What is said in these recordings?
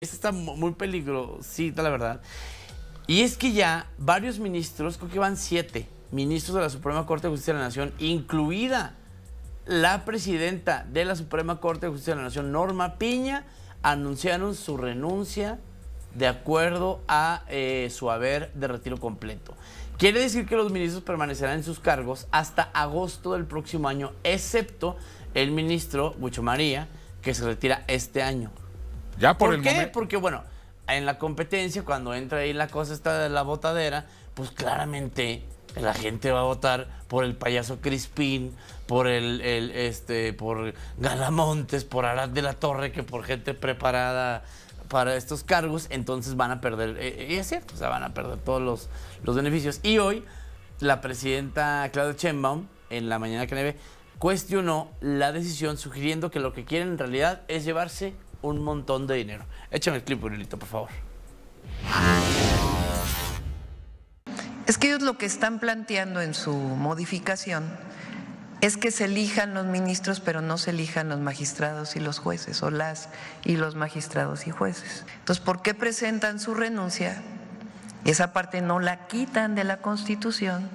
Esta está muy peligrosita, la verdad. Y es que ya varios ministros, creo que van siete ministros de la Suprema Corte de Justicia de la Nación, incluida la presidenta de la Suprema Corte de Justicia de la Nación, Norma Piña, anunciaron su renuncia de acuerdo a eh, su haber de retiro completo. Quiere decir que los ministros permanecerán en sus cargos hasta agosto del próximo año, excepto el ministro mucho María, que se retira este año por, qué? Porque, bueno, en la competencia, cuando entra ahí la cosa esta de la botadera, pues claramente la gente va a votar por el payaso Crispín, por el, este, por Galamontes, por Arad de la Torre, que por gente preparada para estos cargos, entonces van a perder, eh, eh, y es cierto, o sea, van a perder todos los, beneficios. Y hoy, la presidenta Claudia Sheinbaum, en la mañana que neve, cuestionó la decisión sugiriendo que lo que quieren en realidad es llevarse un montón de dinero. Échame el clip, por favor. Es que ellos lo que están planteando en su modificación es que se elijan los ministros, pero no se elijan los magistrados y los jueces, o las y los magistrados y jueces. Entonces, ¿por qué presentan su renuncia? esa parte no la quitan de la Constitución.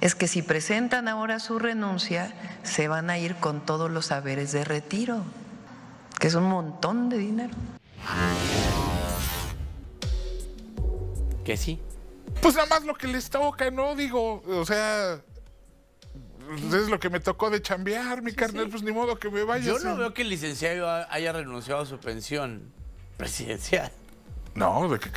Es que si presentan ahora su renuncia, se van a ir con todos los saberes de retiro que es un montón de dinero. Que sí. Pues nada más lo que les toca, ¿no? Digo, o sea, es lo que me tocó de chambear, mi carnal, pues ni modo que me vaya. Yo no veo que el licenciado haya renunciado a su pensión presidencial. No, de qué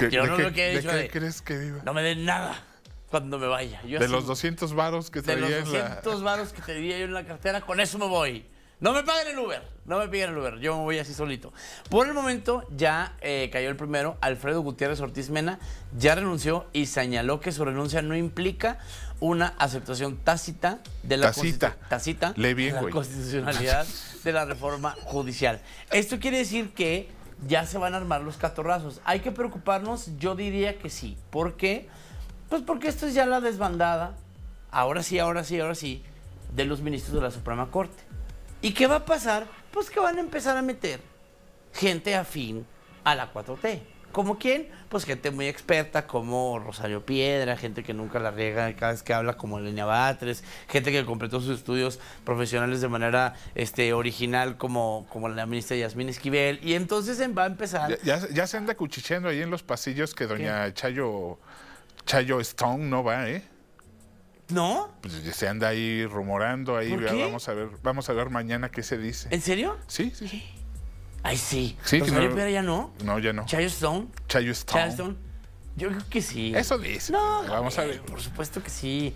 crees que No me den nada cuando me vaya. de los 200 varos que te en De los 200 varos que tenía yo en la cartera, con eso me voy. No me paguen el Uber, no me pide el Uber, yo me voy así solito. Por el momento ya eh, cayó el primero, Alfredo Gutiérrez Ortiz Mena ya renunció y señaló que su renuncia no implica una aceptación tácita de la, Tacita de la constitucionalidad de la reforma judicial. Esto quiere decir que ya se van a armar los catorrazos. ¿Hay que preocuparnos? Yo diría que sí. ¿Por qué? Pues porque esto es ya la desbandada, ahora sí, ahora sí, ahora sí, de los ministros de la Suprema Corte. ¿Y qué va a pasar? Pues que van a empezar a meter gente afín a la 4T. ¿Como quién? Pues gente muy experta como Rosario Piedra, gente que nunca la riega cada vez que habla como Elena Batres, gente que completó sus estudios profesionales de manera este, original como, como la ministra Yasmín Esquivel. Y entonces va a empezar... Ya, se anda cuchicheando ahí en los pasillos que doña Chayo, Chayo Stone no va, ¿eh? ¿No? Pues se anda ahí rumorando ahí. Vamos a ver, vamos a ver mañana qué se dice. ¿En serio? Sí, sí. sí. Ay, sí. Sí, Rosario no, ya no. No, ya no. Chayo Stone. Chayo Stone. Yo creo que sí. Eso dice. No, vamos a ver. Por supuesto que sí.